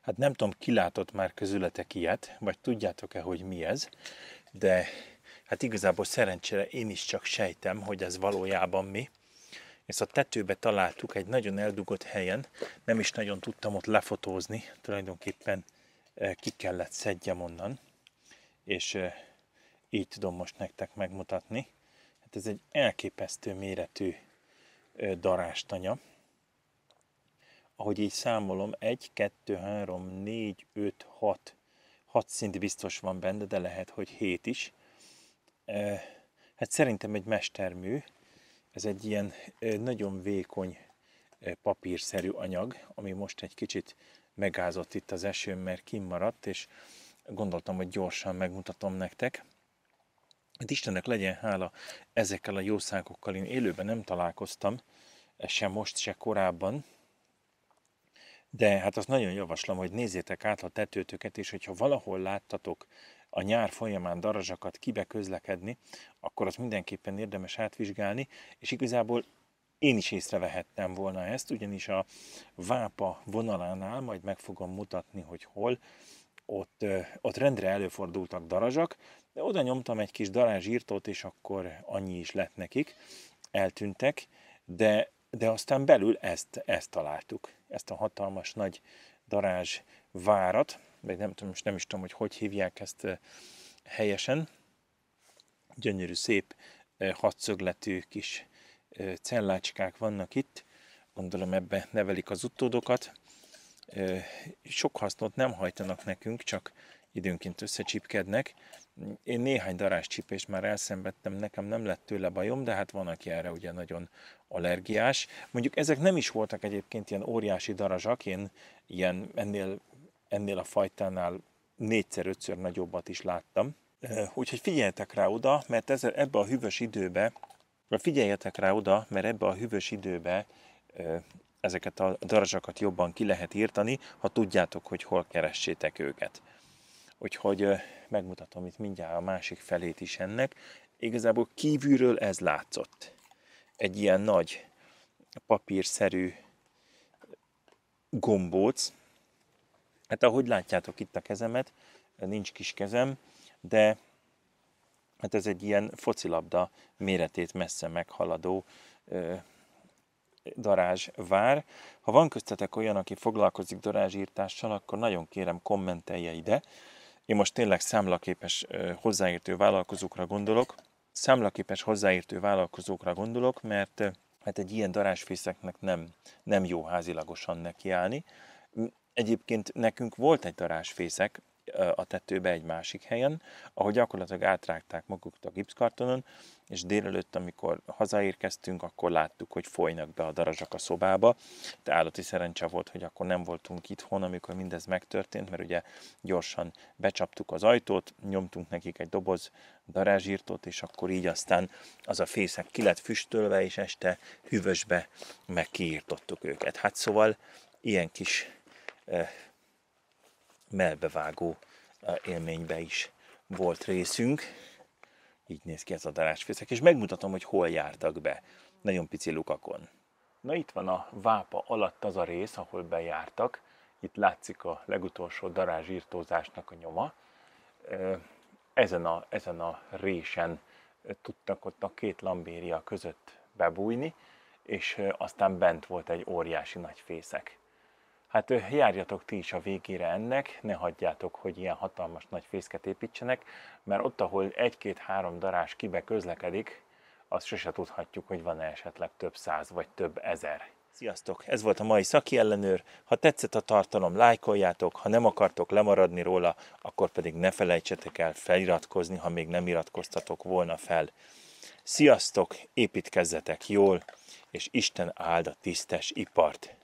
Hát nem tudom, kilátott már közületek ilyet, vagy tudjátok-e, hogy mi ez, de hát igazából szerencsére én is csak sejtem, hogy ez valójában mi. Ezt a tetőbe találtuk egy nagyon eldugott helyen, nem is nagyon tudtam ott lefotózni, tulajdonképpen eh, ki kellett szedjem onnan, és eh, így tudom most nektek megmutatni. Hát ez egy elképesztő méretű eh, darástanya ahogy így számolom, 1, 2, 3, 4, 5, 6, 6 szint biztos van benne, de lehet, hogy 7 is. Hát szerintem egy mestermű, ez egy ilyen nagyon vékony papírszerű anyag, ami most egy kicsit megázott itt az esőn, mert kimaradt, és gondoltam, hogy gyorsan megmutatom nektek. Hát Istennek legyen hála, ezekkel a jószágokkal én élőben nem találkoztam, e se most, se korábban, de hát azt nagyon javaslom, hogy nézzétek át a tetőtöket, és hogyha valahol láttatok a nyár folyamán darazsakat kibe közlekedni, akkor azt mindenképpen érdemes átvizsgálni, és igazából én is észrevehettem volna ezt, ugyanis a vápa vonalánál, majd meg fogom mutatni, hogy hol, ott, ott rendre előfordultak darazsak, de oda nyomtam egy kis darázsírtót, és akkor annyi is lett nekik, eltűntek, de de aztán belül ezt, ezt találtuk, ezt a hatalmas nagy darázs várat, vagy nem tudom, most nem is tudom, hogy hogy hívják ezt helyesen, gyönyörű, szép, hatszögletű kis cellácskák vannak itt, gondolom ebbe nevelik az utódokat, sok hasznot nem hajtanak nekünk, csak időnként összecsipkednek. Én néhány darás csipést már elszenvedtem, nekem nem lett tőle bajom, de hát van, aki erre ugye nagyon allergiás. Mondjuk ezek nem is voltak egyébként ilyen óriási darazsak, én ilyen ennél, ennél a fajtánál négyszer-ötször nagyobbat is láttam. Úgyhogy figyeljetek rá oda, mert ez, ebbe a hűvös időbe, vagy figyeljetek rá oda, mert ebbe a hűvös időbe ezeket a darazsakat jobban ki lehet írtani, ha tudjátok, hogy hol keressétek őket. Úgyhogy megmutatom itt mindjárt a másik felét is ennek. Igazából kívülről ez látszott. Egy ilyen nagy papírszerű gombóc. Hát ahogy látjátok itt a kezemet, nincs kis kezem, de hát ez egy ilyen focilabda méretét messze meghaladó ö, darázs vár. Ha van köztetek olyan, aki foglalkozik darázsírtással, akkor nagyon kérem kommentelje ide, én most tényleg számlaképes hozzáértő vállalkozókra gondolok, számlaképes hozzáértő vállalkozókra gondolok, mert hát egy ilyen darásfészeknek nem, nem jó házilagosan nekiállni. Hm, egyébként nekünk volt egy darásfészek, a tetőbe egy másik helyen, ahol gyakorlatilag átrágták magukat a gipszkartonon, és délelőtt, amikor hazaérkeztünk, akkor láttuk, hogy folynak be a darazsak a szobába. De állati szerencse volt, hogy akkor nem voltunk itthon, amikor mindez megtörtént, mert ugye gyorsan becsaptuk az ajtót, nyomtunk nekik egy doboz darázsírtót, és akkor így aztán az a fészek ki lett füstölve, és este hűvösbe meg kiírtottuk őket. Hát szóval ilyen kis melbevágó eh, élménybe is volt részünk. Így néz ki ez a darásfészek, és megmutatom, hogy hol jártak be. Nagyon pici lukakon. Na itt van a vápa alatt az a rész, ahol bejártak. Itt látszik a legutolsó darázsírtózásnak a nyoma. Eh, ezen a, ezen a résen eh, tudtak ott a két lambéria között bebújni, és aztán bent volt egy óriási nagy fészek hát járjatok ti is a végére ennek, ne hagyjátok, hogy ilyen hatalmas nagy fészket építsenek, mert ott, ahol egy-két-három darás kibe közlekedik, azt sose tudhatjuk, hogy van-e esetleg több száz vagy több ezer. Sziasztok! Ez volt a mai szaki ellenőr. Ha tetszett a tartalom, lájkoljátok, ha nem akartok lemaradni róla, akkor pedig ne felejtsetek el feliratkozni, ha még nem iratkoztatok volna fel. Sziasztok, építkezzetek jól, és Isten áld a tisztes ipart!